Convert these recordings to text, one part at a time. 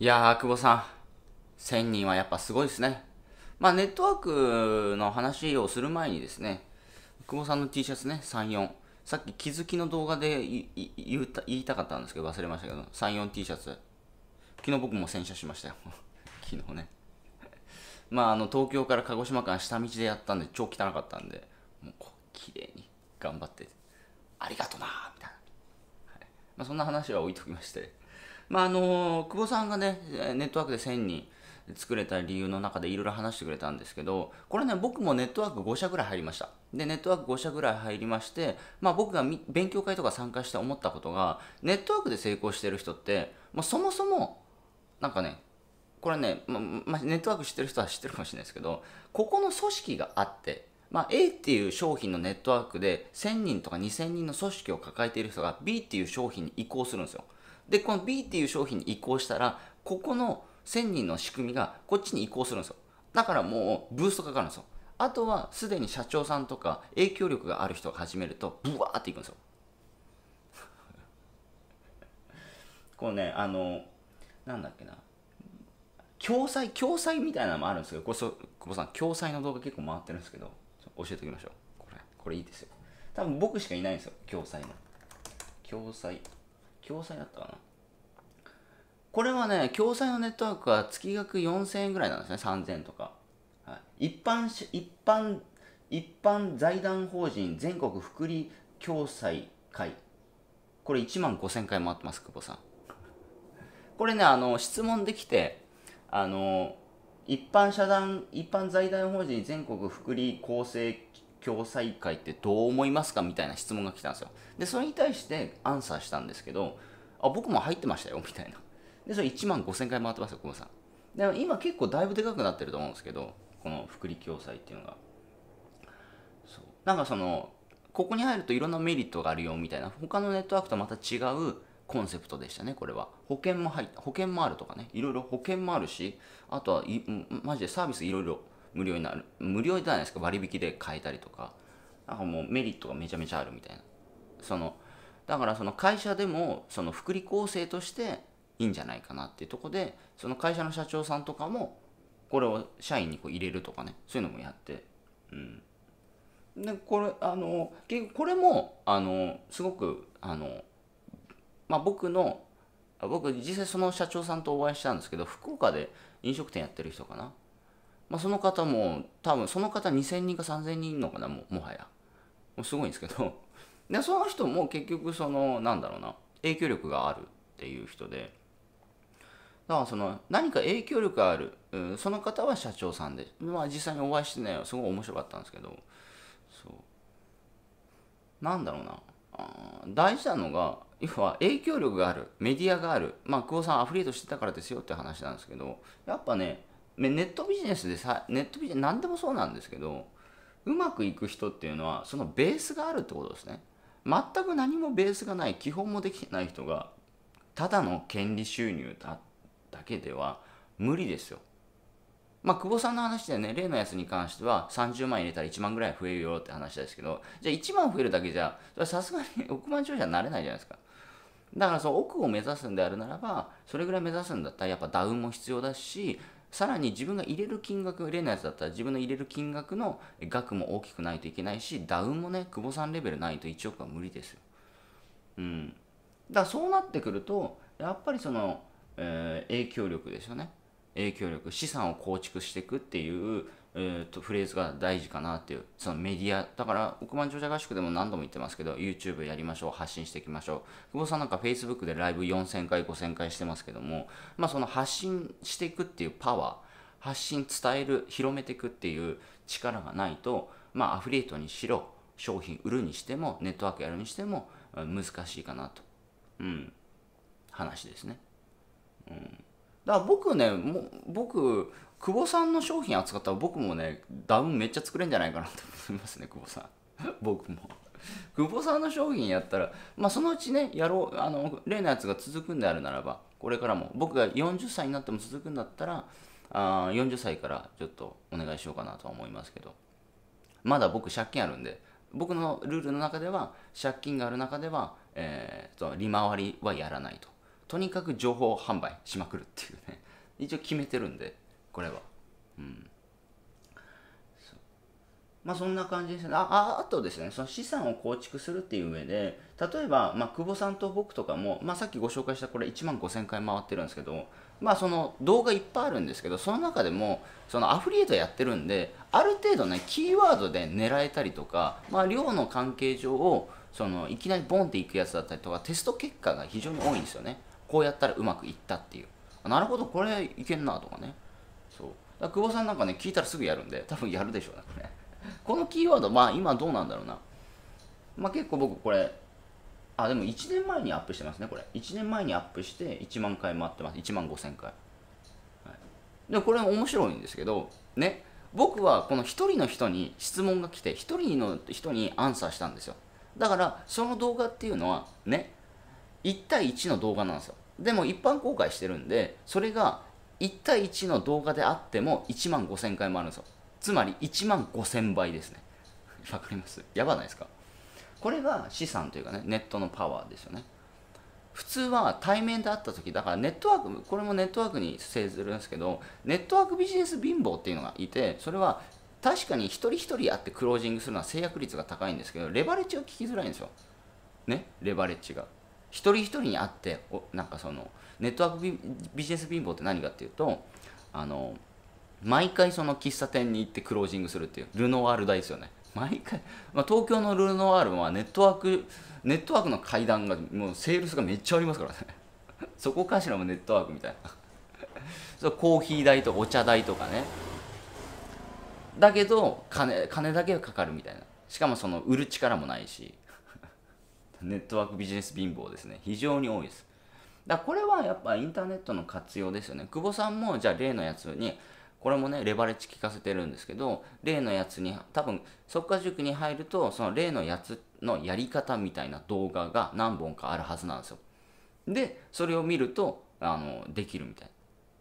いやー、久保さん、1000人はやっぱすごいですね。まあ、ネットワークの話をする前にですね、久保さんの T シャツね、3、4。さっき気づきの動画で言いたかったんですけど、忘れましたけど、3、4 T シャツ。昨日僕も洗車しましたよ。昨日ね。まあ、あの、東京から鹿児島間下道でやったんで、超汚かったんで、もうこう、綺麗に頑張って、ありがとなみたいな。はい、まあ、そんな話は置いときまして。まあ、あの久保さんがねネットワークで1000人作れた理由の中でいろいろ話してくれたんですけどこれね僕もネットワーク5社ぐらい入りましたでネットワーク5社ぐらい入りまして、まあ、僕が勉強会とか参加して思ったことがネットワークで成功してる人って、まあ、そもそもなんかねこれね、まあ、ネットワーク知ってる人は知ってるかもしれないですけどここの組織があってまあ、A っていう商品のネットワークで1000人とか2000人の組織を抱えている人が B っていう商品に移行するんですよ。で、この B っていう商品に移行したら、ここの1000人の仕組みがこっちに移行するんですよ。だからもうブーストかかるんですよ。あとはすでに社長さんとか影響力がある人が始めると、ブワーっていくんですよ。こうね、あの、なんだっけな。共済、共済みたいなのもあるんですけど、こそ、久保さん、共済の動画結構回ってるんですけど、教えておきましょう。これ、これいいですよ。多分僕しかいないんですよ、共済の。共済。共済だったかなこれはね共済のネットワークは月額4000円ぐらいなんですね3000円とか、はい、一般一般一般財団法人全国福利共済会これ1万5000回回ってます久保さんこれねあの質問できてあの一般社団一般財団法人全国福利厚生共済会ってどう思いますかみたいな質問が来たんですよ。で、それに対してアンサーしたんですけど、あ、僕も入ってましたよ、みたいな。で、それ1万5000回回ってますよ、久保さん。で、今結構だいぶでかくなってると思うんですけど、この福利共済っていうのが。そう。なんかその、ここに入るといろんなメリットがあるよ、みたいな。他のネットワークとまた違うコンセプトでしたね、これは。保険も入った、保険もあるとかね、いろいろ保険もあるし、あとはい、マジでサービスいろいろ無料になる無料じゃないですか割引で買えたりとかなんかもうメリットがめちゃめちゃあるみたいなそのだからその会社でもその福利厚生としていいんじゃないかなっていうとこでその会社の社長さんとかもこれを社員にこう入れるとかねそういうのもやってうんでこれあの結局これもあのすごくあのまあ僕の僕実際その社長さんとお会いしたんですけど福岡で飲食店やってる人かなまあ、その方も多分その方2000人か3000人いるのかなももはやもうすごいんですけど でその人も結局そのなんだろうな影響力があるっていう人でだからその何か影響力がある、うん、その方は社長さんで、まあ、実際にお会いしてねすごい面白かったんですけどそうなんだろうな大事なのが要は影響力があるメディアがあるまあ久保さんアフリエイトしてたからですよって話なんですけどやっぱねネットビジネスでさネットビジネス何でもそうなんですけどうまくいく人っていうのはそのベースがあるってことですね全く何もベースがない基本もできてない人がただの権利収入だだけでは無理ですよまあ、久保さんの話でね、例のやつに関しては30万入れたら1万ぐらい増えるよって話ですけど、じゃあ1万増えるだけじゃ、さすがに 億万長者になれないじゃないですか。だからその奥を目指すんであるならば、それぐらい目指すんだったらやっぱダウンも必要だし、さらに自分が入れる金額入れないやつだったら自分の入れる金額の額も大きくないといけないしダウンもね久保さんレベルないと1億は無理ですよ。うん、だからそうなってくるとやっぱりその、えー、影響力ですよね影響力資産を構築していくっていうえーと、フレーズが大事かなっていうそのメディアだから億万長者合宿でも何度も言ってますけど YouTube やりましょう発信していきましょう久保さんなんか Facebook でライブ4000回5000回してますけども、まあ、その発信していくっていうパワー発信伝える広めていくっていう力がないと、まあ、アフリエイトにしろ商品売るにしてもネットワークやるにしても難しいかなと、うん、話ですね。うんだから僕ねも僕久保さんの商品扱ったら僕もねダウンめっちゃ作れんじゃないかなと思いますね久保さん 僕も久保さんの商品やったらまあそのうちねやろうあの例のやつが続くんであるならばこれからも僕が40歳になっても続くんだったらあ40歳からちょっとお願いしようかなとは思いますけどまだ僕借金あるんで僕のルールの中では借金がある中では、えー、と利回りはやらないととにかく情報販売しまくるっていうね一応決めてるんでこれはうんまあそんな感じですねあああとですねその資産を構築するっていう上で例えば、まあ、久保さんと僕とかも、まあ、さっきご紹介したこれ1万5000回回ってるんですけどまあその動画いっぱいあるんですけどその中でもそのアフリエイトやってるんである程度ねキーワードで狙えたりとか、まあ、量の関係上をそのいきなりボンっていくやつだったりとかテスト結果が非常に多いんですよねこうやったらうまくいったっていうなるほどこれいけんなとかねそうだ久保さんなんかね聞いたらすぐやるんで多分やるでしょうねこれ このキーワードまあ今どうなんだろうなまあ結構僕これあでも1年前にアップしてますねこれ1年前にアップして1万回回ってます1万5000回、はい、でこれ面白いんですけどね僕はこの1人の人に質問が来て1人の人にアンサーしたんですよだからその動画っていうのはね1対1の動画なんですよでも一般公開してるんでそれが1対1の動画であっても1万5000回もあるんですよつまり1万5000倍ですね わかりますやばないですかこれが資産というかねネットのパワーですよね普通は対面で会った時だからネットワークこれもネットワークに制するんですけどネットワークビジネス貧乏っていうのがいてそれは確かに一人一人会ってクロージングするのは制約率が高いんですけどレバレッジを聞きづらいんですよねレバレッジが一人一人に会っておなんかそのネットワークビジネス貧乏って何かっていうとあの毎回その喫茶店に行ってクロージングするっていうルノワール大ですよね毎回、まあ、東京のルノワールはネットワークネットワークの階段がもうセールスがめっちゃありますからね そこかしらもネットワークみたいな そうコーヒー代とかお茶代とかねだけど金金だけがかかるみたいなしかもその売る力もないしネットワークビジネス貧乏ですね非常に多いですだこれはやっぱインターネットの活用ですよね久保さんもじゃあ例のやつにこれもねレバレッジ効かせてるんですけど例のやつに多分即果塾に入るとその例のやつのやり方みたいな動画が何本かあるはずなんですよでそれを見るとあのできるみたい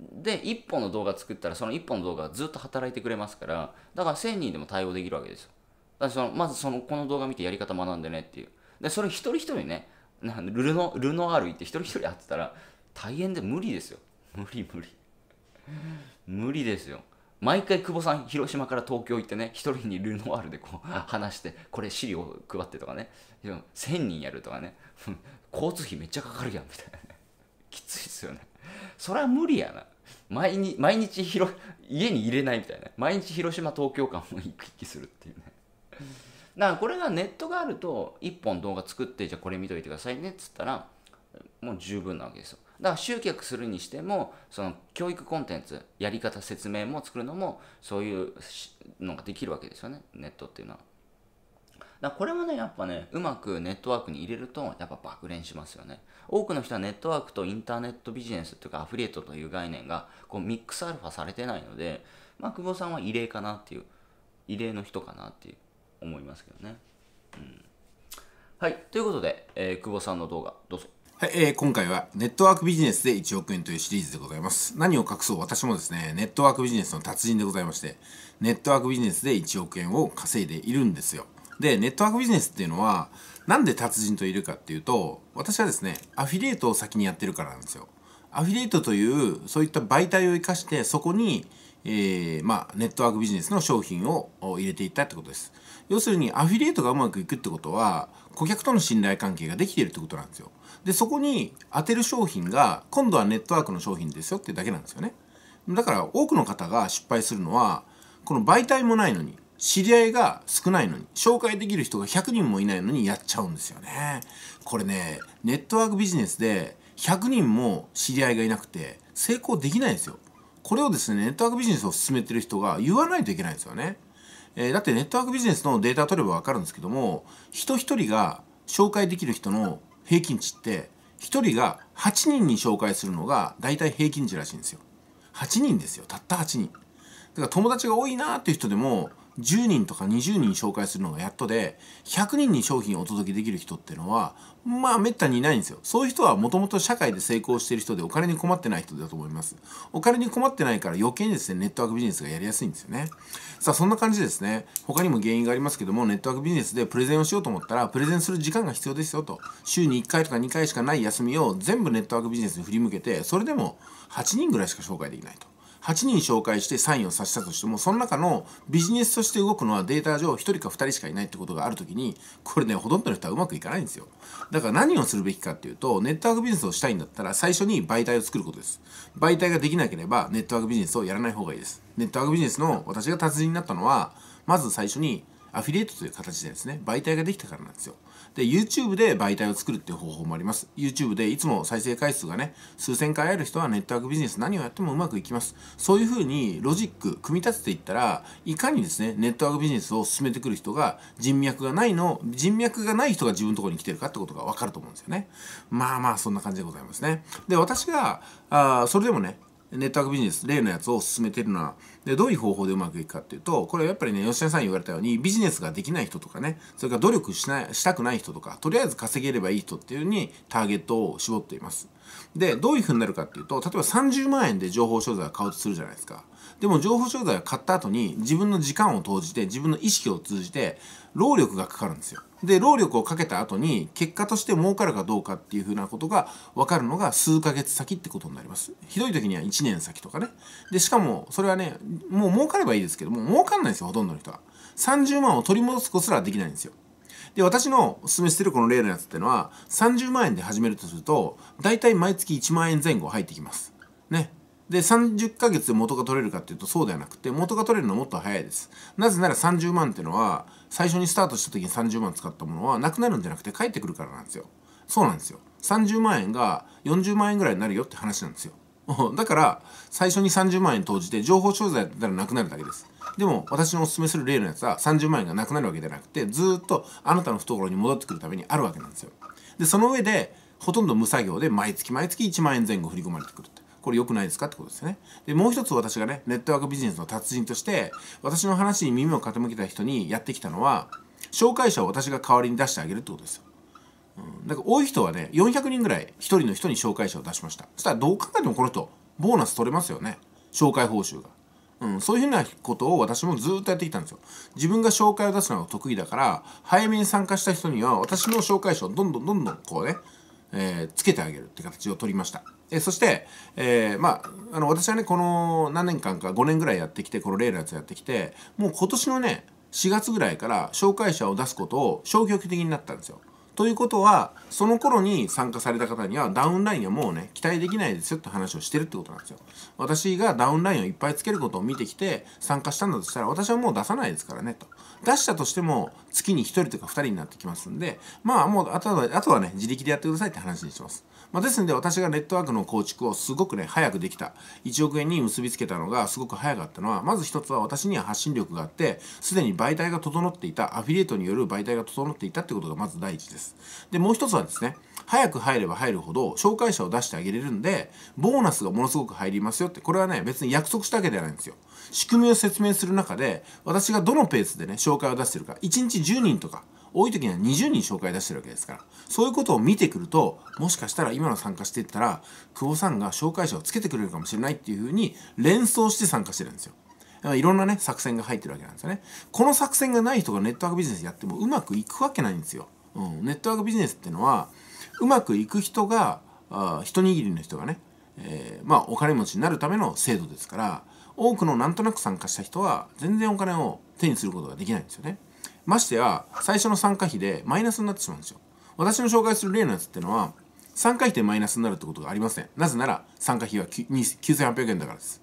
で1本の動画作ったらその1本の動画がずっと働いてくれますからだから1000人でも対応できるわけですよだからそのまずそのこの動画見てやり方学んでねっていうでそれ一人一人ねルノルノアール行って一人一人会ってたら大変で無理ですよ 無理無理無理ですよ毎回久保さん広島から東京行ってね一人にルノワールでこう話してこれ資料配ってとかね1000人やるとかね 交通費めっちゃかかるやんみたいな きついっすよねそれは無理やな毎日毎日広家に入れないみたいな毎日広島東京間も行き来するっていうねだからこれがネットがあると1本動画作ってじゃあこれ見といてくださいねっつったらもう十分なわけですよだから集客するにしてもその教育コンテンツやり方説明も作るのもそういうのができるわけですよねネットっていうのはだこれもねやっぱねうまくネットワークに入れるとやっぱ爆練しますよね多くの人はネットワークとインターネットビジネスというかアフリエイトという概念がこうミックスアルファされてないので、まあ、久保さんは異例かなっていう異例の人かなっていう思いますけどね。うん、はいということで、えー、久保さんの動画どうぞ。はい、えー、今回はネットワークビジネスで1億円というシリーズでございます。何を隠そう私もですね、ネットワークビジネスの達人でございまして、ネットワークビジネスで1億円を稼いでいるんですよ。で、ネットワークビジネスっていうのは、なんで達人といるかっていうと、私はですね、アフィリエイトを先にやってるからなんですよ。アフィリエイトという、そういった媒体を生かして、そこにえー、まあ、ネットワークビジネスの商品を入れていったってことです。要するにアフィリエイトがうまくいくってことは顧客との信頼関係ができているってことなんですよ。でそこに当てる商品が今度はネットワークの商品ですよってだけなんですよね。だから多くの方が失敗するのはこの媒体もないのに知り合いが少ないのに紹介できる人が100人もいないのにやっちゃうんですよね。これねネットワークビジネスで100人も知り合いがいなくて成功できないんですよ。これをですねネットワークビジネスを進めてる人が言わないといけないんですよね。えー、だってネットワークビジネスのデータ取れば分かるんですけども人一人が紹介できる人の平均値って1人が8人に紹介するのが大体平均値らしいんですよ。8人ですよたった8人。だから友達が多いなっていう人でも10人とか20人紹介するのがやっとで100人に商品をお届けできる人っていうのはまあめったにいないんですよそういう人はもともと社会で成功してる人でお金に困ってない人だと思いますお金に困ってないから余計にですねネットワークビジネスがやりやすいんですよねさあそんな感じですね他にも原因がありますけどもネットワークビジネスでプレゼンをしようと思ったらプレゼンする時間が必要ですよと週に1回とか2回しかない休みを全部ネットワークビジネスに振り向けてそれでも8人ぐらいしか紹介できないと8人紹介してサインをさせたとしてもその中のビジネスとして動くのはデータ上1人か2人しかいないってことがある時にこれねほとんどの人はうまくいかないんですよだから何をするべきかっていうとネットワークビジネスをしたいんだったら最初に媒体を作ることです媒体ができなければネットワークビジネスをやらない方がいいですネットワークビジネスの私が達人になったのはまず最初にアフィリエイトという形でですね媒体ができたからなんですよで YouTube で媒体を作るっていう方法もあります YouTube でいつも再生回数がね数千回ある人はネットワークビジネス何をやってもうまくいきますそういうふうにロジック組み立てていったらいかにですねネットワークビジネスを進めてくる人が人脈がないの人脈がない人が自分のところに来てるかってことが分かると思うんですよねまあまあそんな感じでございますねで私があそれでもねネットワークビジネス例のやつを進めてるのはでどういう方法でうまくいくかっていうとこれやっぱりね吉田さん言われたようにビジネスができない人とかねそれから努力しないしたくない人とかとりあえず稼げればいい人っていうふうにターゲットを絞っていますでどういうふうになるかっていうと例えば30万円で情報商材を買うとするじゃないですかでも情報商材を買った後に自分の時間を投じて自分の意識を通じて労力がかかるんですよで労力をかけた後に結果として儲かるかどうかっていうふうなことが分かるのが数ヶ月先ってことになりますひどい時には1年先とかねでしかもそれはねもう儲かればいいですけども、儲かんないですよ、ほとんどの人は。30万を取り戻すことすらできないんですよ。で、私のお勧めしてるこの例のやつってのは、30万円で始めるとすると、大体毎月1万円前後入ってきます。ね。で、30ヶ月で元が取れるかっていうとそうではなくて、元が取れるのはもっと早いです。なぜなら30万っていうのは、最初にスタートした時に30万使ったものは、なくなるんじゃなくて返ってくるからなんですよ。そうなんですよ。30万円が40万円ぐらいになるよって話なんですよ。だから最初に30万円投じて情報商材だったらなくなるだけですでも私のおすすめする例のやつは30万円がなくなるわけじゃなくてずっとあなたの懐に戻ってくるためにあるわけなんですよでその上でほとんど無作業で毎月毎月1万円前後振り込まれてくるってこれ良くないですかってことですねでもう一つ私がねネットワークビジネスの達人として私の話に耳を傾けた人にやってきたのは紹介者を私が代わりに出してあげるってことですようん、だから多い人はね400人ぐらい1人の人に紹介者を出しましたそしたらどう考えてもこの人ボーナス取れますよね紹介報酬が、うん、そういうふうなことを私もずっとやってきたんですよ自分が紹介を出すのが得意だから早めに参加した人には私の紹介者をどんどんどんどんこうねえー、つけてあげるって形を取りました。えそして、えー、まあ、あの、私はね、この何年間か5年ぐらいやってきて、この例のやつやってきて、もう今年のね、4月ぐらいから紹介者を出すことを消極的になったんですよ。ということはその頃に参加された方にはダウンラインはもうね期待できないですよって話をしてるってことなんですよ私がダウンラインをいっぱいつけることを見てきて参加したんだとしたら私はもう出さないですからねと出したとしても月に1人とか2人になってきますんでまあもうあとはあとはね自力でやってくださいって話にします、まあ、ですので私がネットワークの構築をすごくね早くできた1億円に結びつけたのがすごく早かったのはまず一つは私には発信力があってすでに媒体が整っていたアフィリエイトによる媒体が整っていたってことがまず第一ですですでもう一つはですね早く入れば入るほど紹介者を出してあげれるんでボーナスがものすごく入りますよってこれはね別に約束したわけではないんですよ仕組みを説明する中で私がどのペースでね紹介を出してるか1日10人とか多い時には20人紹介出してるわけですからそういうことを見てくるともしかしたら今の参加していったら久保さんが紹介者をつけてくれるかもしれないっていうふうに連想して参加してるんですよいろんなね作戦が入ってるわけなんですよねこの作戦がない人がネットワークビジネスやってもうまくいくわけないんですようん、ネットワークビジネスっていうのはうまくいく人があ一握りの人がね、えー、まあお金持ちになるための制度ですから多くのなんとなく参加した人は全然お金を手にすることができないんですよね。ましてや最初の参加費でマイナスになってしまうんですよ。私の紹介する例のやつってのは参加費でマイナスになるってことがありません。なぜなら参加費は9800円だからです。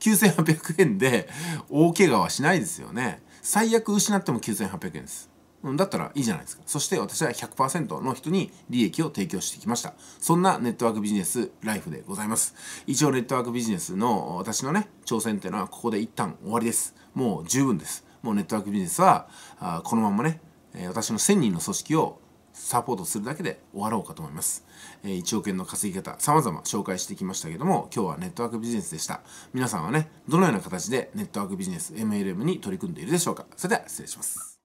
9800円で大怪我はしないですよね。最悪失っても9800円です。だったらいいじゃないですか。そして私は100%の人に利益を提供してきました。そんなネットワークビジネスライフでございます。一応ネットワークビジネスの私のね、挑戦っていうのはここで一旦終わりです。もう十分です。もうネットワークビジネスは、あこのままね、私の1000人の組織をサポートするだけで終わろうかと思います。え1億円の稼ぎ方、様々紹介してきましたけども、今日はネットワークビジネスでした。皆さんはね、どのような形でネットワークビジネス、MLM に取り組んでいるでしょうかそれでは失礼します。